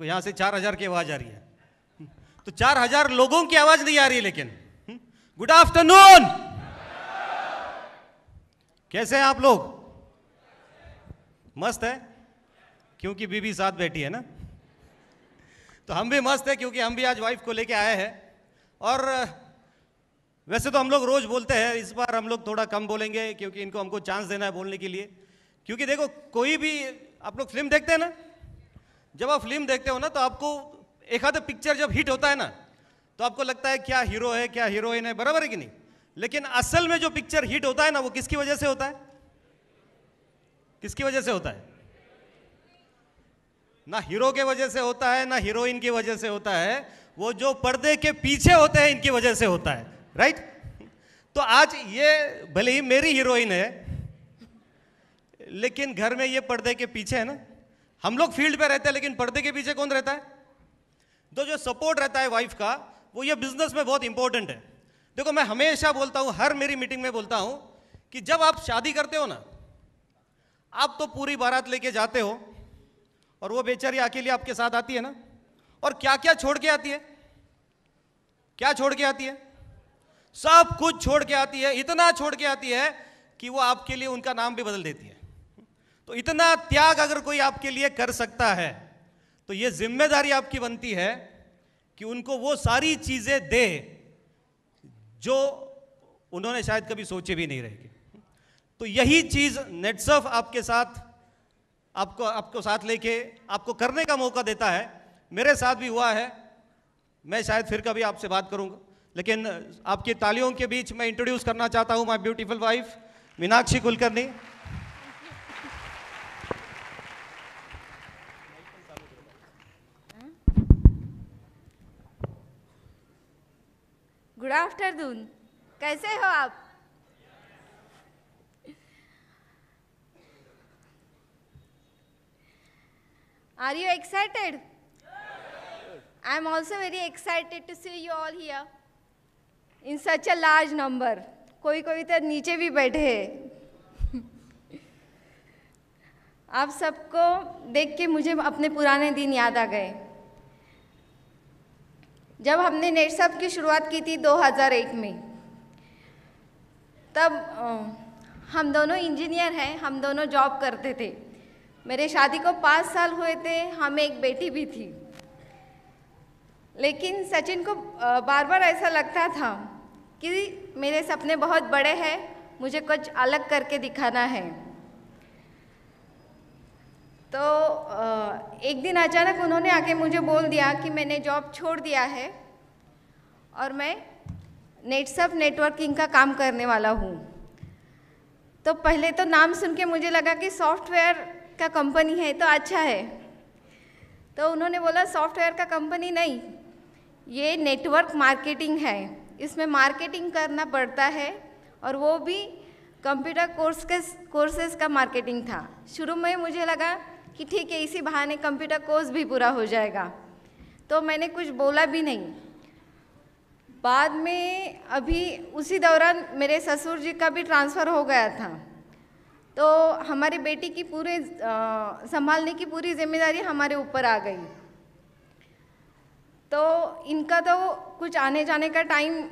देखो यहां से चार हजार की आवाज़ आ रही है तो चार हजार लोगों की आवाज़ नहीं आ रही है लेकिन गुड आफ्टरनून कैसे हैं आप लोग मस्त है क्योंकि बीबी साथ बैठी है ना तो हम भी मस्त है क्योंकि हम भी आज वाइफ को लेके आए हैं और वैसे तो हम लोग रोज़ बोलते हैं इस बार हम लोग थोड़ा कम बोलेंगे क्योंकि इनको हमको चांस देना है बोलने के लिए क्योंकि देखो कोई भी आप लोग फिल्म देखते हैं ना जब आप फिल्म देखते हो ना तो आपको एक आधा पिक्चर जब हिट होता है ना तो आपको लगता है क्या हीरो है क्या हीरोइन है बराबर है कि नहीं लेकिन असल में जो पिक्चर हिट होता है ना वो किसकी वजह से होता है किसकी वजह से होता है ना हीरो के वजह से होता है ना हीरोइन की वजह से होता है वो जो पर्दे के पीछे होते हैं इनकी वजह से होता है राइट तो आज ये भले ही मेरी हीरोइन है लेकिन घर में ये पर्दे के पीछे है ना हम लोग फील्ड पे रहते हैं लेकिन पर्दे के पीछे कौन रहता है तो जो सपोर्ट रहता है वाइफ का वो ये बिजनेस में बहुत इंपॉर्टेंट है देखो मैं हमेशा बोलता हूँ हर मेरी मीटिंग में बोलता हूँ कि जब आप शादी करते हो ना आप तो पूरी बारात लेके जाते हो और वो बेचारी अकेली आपके साथ आती है ना और क्या क्या छोड़ के आती है क्या छोड़ के आती है सब कुछ छोड़ के आती है इतना छोड़ के आती है कि वो आपके लिए उनका नाम भी बदल देती है तो इतना त्याग अगर कोई आपके लिए कर सकता है तो यह जिम्मेदारी आपकी बनती है कि उनको वो सारी चीज़ें दे जो उन्होंने शायद कभी सोचे भी नहीं रहेगी तो यही चीज़ नेटसफ आपके साथ आपको आपको साथ लेके आपको करने का मौका देता है मेरे साथ भी हुआ है मैं शायद फिर कभी आपसे बात करूंगा लेकिन आपकी तालियों के बीच मैं इंट्रोड्यूस करना चाहता हूं my beautiful wife Meenakshi Kulkarni good afternoon कैसे हो आप are you excited I am also very excited to see you all here in such a large number कोई कोई तो नीचे भी बैठे है आप सबको देख के मुझे अपने पुराने दिन याद आ गए जब हमने नेटसअप की शुरुआत की थी 2001 में तब हम दोनों इंजीनियर हैं हम दोनों जॉब करते थे मेरे शादी को पाँच साल हुए थे हमें एक बेटी भी थी लेकिन सचिन को बार बार ऐसा लगता था कि मेरे सपने बहुत बड़े हैं मुझे कुछ अलग करके दिखाना है तो एक दिन अचानक उन्होंने आके मुझे बोल दिया कि मैंने जॉब छोड़ दिया है और मैं नेटसअप नेटवर्किंग का काम करने वाला हूँ तो पहले तो नाम सुन के मुझे लगा कि सॉफ्टवेयर का कंपनी है तो अच्छा है तो उन्होंने बोला सॉफ्टवेयर का कंपनी नहीं ये नेटवर्क मार्केटिंग है इसमें मार्केटिंग करना पड़ता है और वो भी कंप्यूटर कोर्स के कोर्सेज का मार्केटिंग था शुरू में मुझे लगा कि ठीक है इसी बहाने कंप्यूटर कोर्स भी पूरा हो जाएगा तो मैंने कुछ बोला भी नहीं बाद में अभी उसी दौरान मेरे ससुर जी का भी ट्रांसफ़र हो गया था तो हमारी बेटी की पूरे आ, संभालने की पूरी जिम्मेदारी हमारे ऊपर आ गई तो इनका तो कुछ आने जाने का टाइम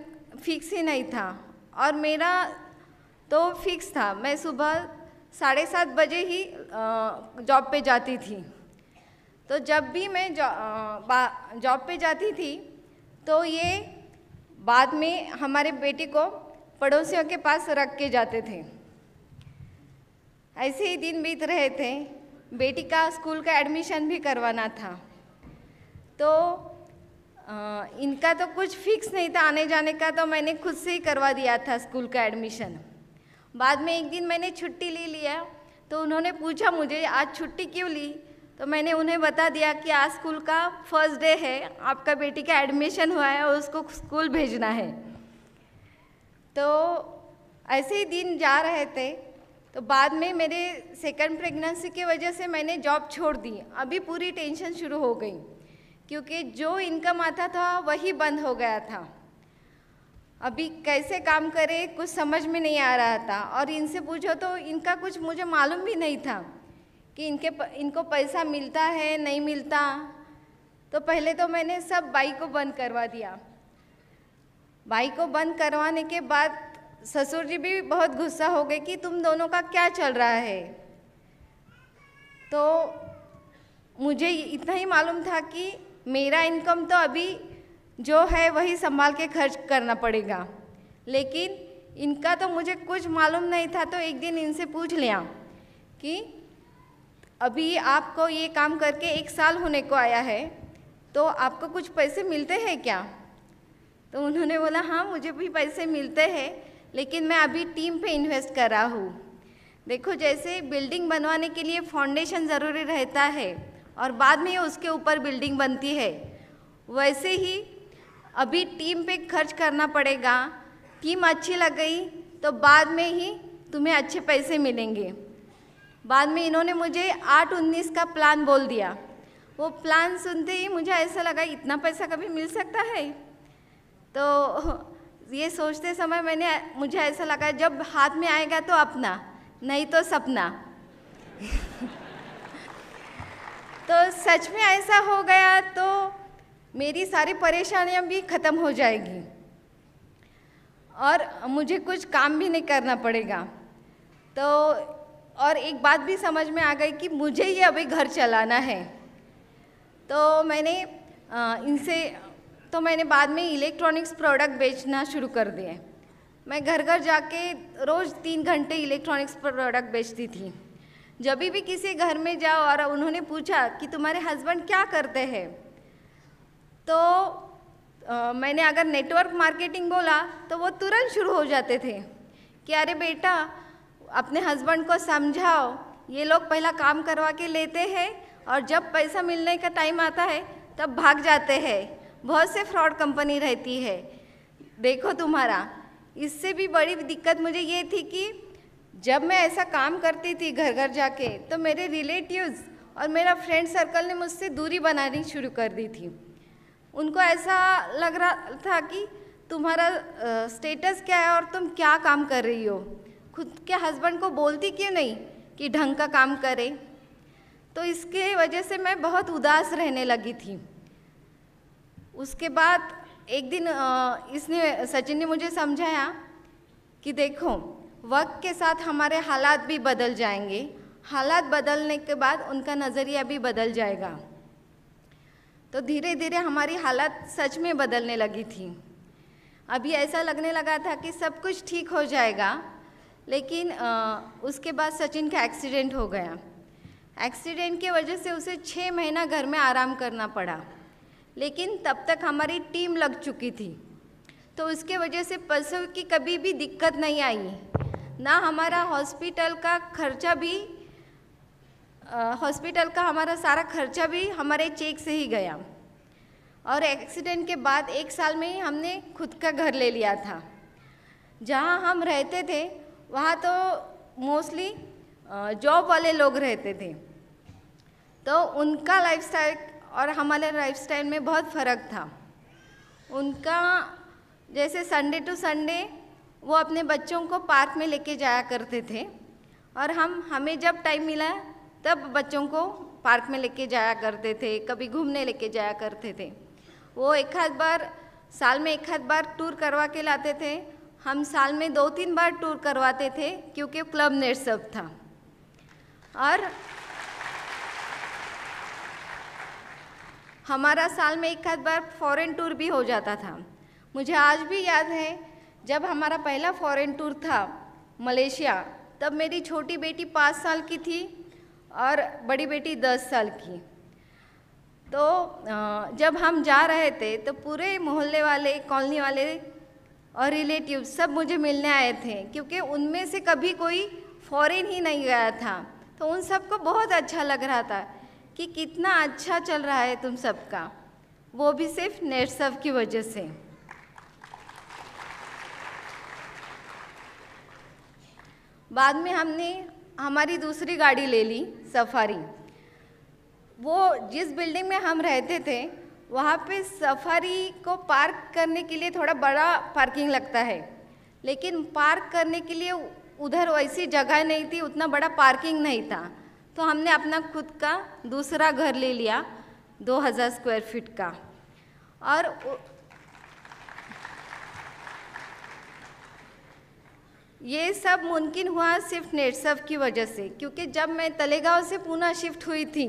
फिक्स ही नहीं था और मेरा तो फिक्स था मैं सुबह साढ़े सात बजे ही जॉब पे जाती थी तो जब भी मैं जॉब पे जाती थी तो ये बाद में हमारे बेटे को पड़ोसियों के पास रख के जाते थे ऐसे ही दिन बीत रहे थे बेटी का स्कूल का एडमिशन भी करवाना था तो इनका तो कुछ फिक्स नहीं था आने जाने का तो मैंने खुद से ही करवा दिया था स्कूल का एडमिशन बाद में एक दिन मैंने छुट्टी ले लिया तो उन्होंने पूछा मुझे आज छुट्टी क्यों ली तो मैंने उन्हें बता दिया कि आज स्कूल का फर्स्ट डे है आपका बेटी का एडमिशन हुआ है और उसको स्कूल भेजना है तो ऐसे ही दिन जा रहे थे तो बाद में मेरे सेकंड प्रेगनेंसी की वजह से मैंने जॉब छोड़ दी अभी पूरी टेंशन शुरू हो गई क्योंकि जो इनकम आता था वही बंद हो गया था अभी कैसे काम करे कुछ समझ में नहीं आ रहा था और इनसे पूछो तो इनका कुछ मुझे मालूम भी नहीं था कि इनके इनको पैसा मिलता है नहीं मिलता तो पहले तो मैंने सब बाई को बंद करवा दिया बाई को बंद करवाने के बाद ससुर जी भी बहुत गुस्सा हो गए कि तुम दोनों का क्या चल रहा है तो मुझे इतना ही मालूम था कि मेरा इनकम तो अभी जो है वही संभाल के खर्च करना पड़ेगा लेकिन इनका तो मुझे कुछ मालूम नहीं था तो एक दिन इनसे पूछ लिया कि अभी आपको ये काम करके एक साल होने को आया है तो आपको कुछ पैसे मिलते हैं क्या तो उन्होंने बोला हाँ मुझे भी पैसे मिलते हैं लेकिन मैं अभी टीम पे इन्वेस्ट कर रहा हूँ देखो जैसे बिल्डिंग बनवाने के लिए फाउंडेशन ज़रूरी रहता है और बाद में उसके ऊपर बिल्डिंग बनती है वैसे ही अभी टीम पे खर्च करना पड़ेगा टीम अच्छी लग गई तो बाद में ही तुम्हें अच्छे पैसे मिलेंगे बाद में इन्होंने मुझे आठ उन्नीस का प्लान बोल दिया वो प्लान सुनते ही मुझे ऐसा लगा इतना पैसा कभी मिल सकता है तो ये सोचते समय मैंने मुझे ऐसा लगा जब हाथ में आएगा तो अपना नहीं तो सपना तो सच में ऐसा हो गया तो मेरी सारी परेशानियाँ भी ख़त्म हो जाएगी और मुझे कुछ काम भी नहीं करना पड़ेगा तो और एक बात भी समझ में आ गई कि मुझे ही अभी घर चलाना है तो मैंने इनसे तो मैंने बाद में इलेक्ट्रॉनिक्स प्रोडक्ट बेचना शुरू कर दिए मैं घर घर जाके रोज़ तीन घंटे इलेक्ट्रॉनिक्स प्रोडक्ट बेचती थी जब भी किसी घर में जाओ और उन्होंने पूछा कि तुम्हारे हस्बैंड क्या करते हैं तो आ, मैंने अगर नेटवर्क मार्केटिंग बोला तो वो तुरंत शुरू हो जाते थे कि अरे बेटा अपने हस्बैंड को समझाओ ये लोग पहला काम करवा के लेते हैं और जब पैसा मिलने का टाइम आता है तब भाग जाते हैं बहुत से फ्रॉड कंपनी रहती है देखो तुम्हारा इससे भी बड़ी दिक्कत मुझे ये थी कि जब मैं ऐसा काम करती थी घर घर जाके तो मेरे रिलेटिव्स और मेरा फ्रेंड सर्कल ने मुझसे दूरी बनानी शुरू कर दी थी उनको ऐसा लग रहा था कि तुम्हारा स्टेटस क्या है और तुम क्या काम कर रही हो खुद के हस्बैंड को बोलती क्यों नहीं कि ढंग का काम करे तो इसके वजह से मैं बहुत उदास रहने लगी थी उसके बाद एक दिन इसने सचिन ने मुझे समझाया कि देखो वक्त के साथ हमारे हालात भी बदल जाएंगे हालात बदलने के बाद उनका नज़रिया भी बदल जाएगा तो धीरे धीरे हमारी हालत सच में बदलने लगी थी अभी ऐसा लगने लगा था कि सब कुछ ठीक हो जाएगा लेकिन आ, उसके बाद सचिन का एक्सीडेंट हो गया एक्सीडेंट के वजह से उसे छः महीना घर में आराम करना पड़ा लेकिन तब तक हमारी टीम लग चुकी थी तो उसके वजह से पैसों की कभी भी दिक्कत नहीं आई ना हमारा हॉस्पिटल का खर्चा भी हॉस्पिटल का हमारा सारा खर्चा भी हमारे चेक से ही गया और एक्सीडेंट के बाद एक साल में ही हमने खुद का घर ले लिया था जहाँ हम रहते थे वहाँ तो मोस्टली जॉब वाले लोग रहते थे तो उनका लाइफस्टाइल और हमारे लाइफस्टाइल में बहुत फ़र्क था उनका जैसे संडे टू संडे वो अपने बच्चों को पार्क में लेके जाया करते थे और हम हमें जब टाइम मिला तब बच्चों को पार्क में लेके जाया करते थे कभी घूमने लेके जाया करते थे वो एक हाथ बार साल में एक हाथ बार टूर करवा के लाते थे हम साल में दो तीन बार टूर करवाते थे क्योंकि क्लब नेट सब था और हमारा साल में एक हाथ बार फॉरेन टूर भी हो जाता था मुझे आज भी याद है जब हमारा पहला फॉरेन टूर था मलेशिया तब मेरी छोटी बेटी पाँच साल की थी और बड़ी बेटी दस साल की तो जब हम जा रहे थे तो पूरे मोहल्ले वाले कॉलोनी वाले और रिलेटिव सब मुझे मिलने आए थे क्योंकि उनमें से कभी कोई फॉरेन ही नहीं गया था तो उन सबको बहुत अच्छा लग रहा था कि कितना अच्छा चल रहा है तुम सबका वो भी सिर्फ नेटसव की वजह से बाद में हमने हमारी दूसरी गाड़ी ले ली सफारी वो जिस बिल्डिंग में हम रहते थे वहाँ पे सफारी को पार्क करने के लिए थोड़ा बड़ा पार्किंग लगता है लेकिन पार्क करने के लिए उधर वैसी जगह नहीं थी उतना बड़ा पार्किंग नहीं था तो हमने अपना खुद का दूसरा घर ले लिया 2000 स्क्वायर फीट का और ये सब मुमकिन हुआ सिर्फ नेटसव की वजह से क्योंकि जब मैं तलेगांव से पूना शिफ्ट हुई थी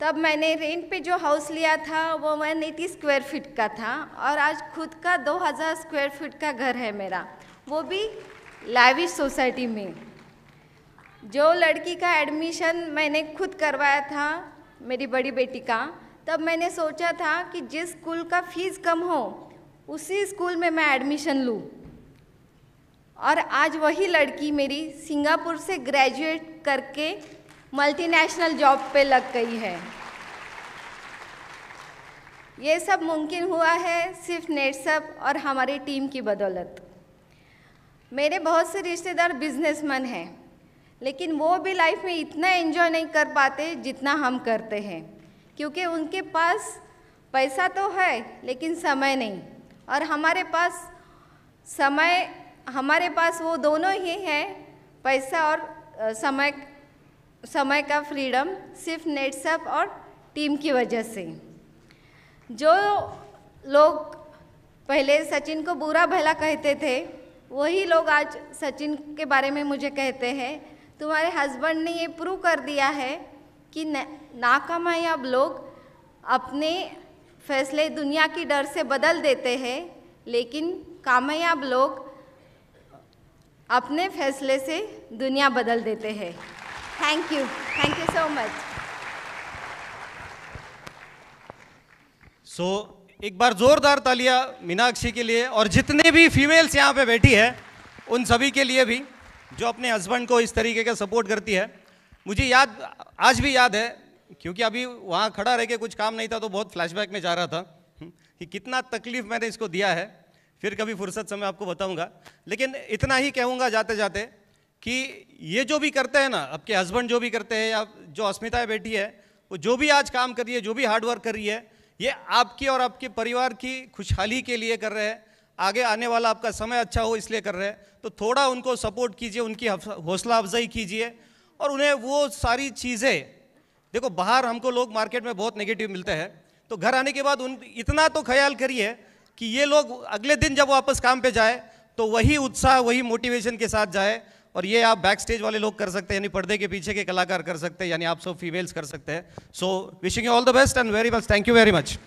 तब मैंने रेंट पे जो हाउस लिया था वो वन एटी स्क्वायर फीट का था और आज खुद का 2000 स्क्वायर फीट का घर है मेरा वो भी लाइविश सोसाइटी में जो लड़की का एडमिशन मैंने खुद करवाया था मेरी बड़ी बेटी का तब मैंने सोचा था कि जिस स्कूल का फीस कम हो उसी स्कूल में मैं एडमिशन लूँ और आज वही लड़की मेरी सिंगापुर से ग्रेजुएट करके मल्टीनेशनल जॉब पे लग गई है ये सब मुमकिन हुआ है सिर्फ नेटसअप और हमारी टीम की बदौलत मेरे बहुत से रिश्तेदार बिजनेसमैन हैं लेकिन वो भी लाइफ में इतना एंजॉय नहीं कर पाते जितना हम करते हैं क्योंकि उनके पास पैसा तो है लेकिन समय नहीं और हमारे पास समय हमारे पास वो दोनों ही हैं पैसा और समय समय का फ्रीडम सिर्फ नेट्सअप और टीम की वजह से जो लोग पहले सचिन को बुरा भला कहते थे वही लोग आज सचिन के बारे में मुझे कहते हैं तुम्हारे हस्बैंड ने ये प्रूव कर दिया है कि नाकामयाब लोग अपने फैसले दुनिया की डर से बदल देते हैं लेकिन कामयाब लोग अपने फैसले से दुनिया बदल देते हैं thank you thank you so much so एक बार जोरदार तालियां मीनाक्षी के लिए और जितने भी फीमेल्स यहाँ पे बैठी है उन सभी के लिए भी जो अपने हस्बैंड को इस तरीके का सपोर्ट करती है मुझे याद आज भी याद है क्योंकि अभी वहाँ खड़ा रह के कुछ काम नहीं था तो बहुत फ्लैशबैक में जा रहा था कि कितना तकलीफ मैंने इसको दिया है फिर कभी फुर्सत समय आपको बताऊंगा लेकिन इतना ही कहूँगा जाते जाते कि ये जो भी करते हैं ना आपके हस्बैंड जो भी करते हैं या जो अस्मिता बेटी है वो जो भी आज काम कर रही है जो भी हार्डवर्क कर रही है ये आपकी और आपके परिवार की खुशहाली के लिए कर रहे हैं आगे आने वाला आपका समय अच्छा हो इसलिए कर रहे हैं तो थोड़ा उनको सपोर्ट कीजिए उनकी हौसला अफजाई कीजिए और उन्हें वो सारी चीज़ें देखो बाहर हमको लोग मार्केट में बहुत नेगेटिव मिलते हैं तो घर आने के बाद उन इतना तो ख्याल करिए कि ये लोग अगले दिन जब वापस काम पे जाए तो वही उत्साह वही मोटिवेशन के साथ जाए और ये आप बैक स्टेज वाले लोग कर सकते हैं यानी पर्दे के पीछे के कलाकार कर सकते हैं यानी आप सब फीमेल्स कर सकते हैं so wishing you all the best and very much thank you very much